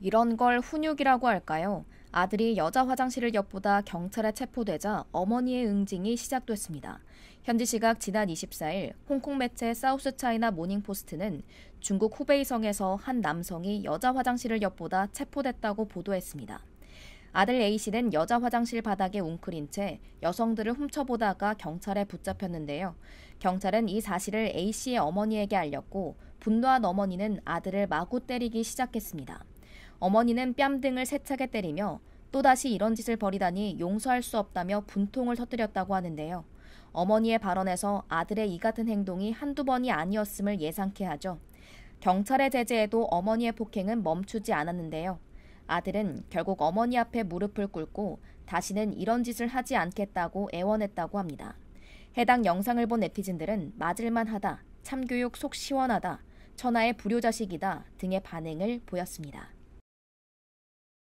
이런 걸 훈육이라고 할까요? 아들이 여자 화장실을 엿보다 경찰에 체포되자 어머니의 응징이 시작됐습니다. 현지 시각 지난 24일 홍콩 매체 사우스 차이나 모닝포스트는 중국 후베이성에서 한 남성이 여자 화장실을 엿보다 체포됐다고 보도했습니다. 아들 A씨는 여자 화장실 바닥에 웅크린 채 여성들을 훔쳐보다가 경찰에 붙잡혔는데요. 경찰은 이 사실을 A씨의 어머니에게 알렸고 분노한 어머니는 아들을 마구 때리기 시작했습니다. 어머니는 뺨 등을 세차게 때리며 또다시 이런 짓을 벌이다니 용서할 수 없다며 분통을 터뜨렸다고 하는데요. 어머니의 발언에서 아들의 이 같은 행동이 한두 번이 아니었음을 예상케 하죠. 경찰의 제재에도 어머니의 폭행은 멈추지 않았는데요. 아들은 결국 어머니 앞에 무릎을 꿇고 다시는 이런 짓을 하지 않겠다고 애원했다고 합니다. 해당 영상을 본 네티즌들은 맞을만 하다, 참교육 속 시원하다, 천하의 불효자식이다 등의 반응을 보였습니다.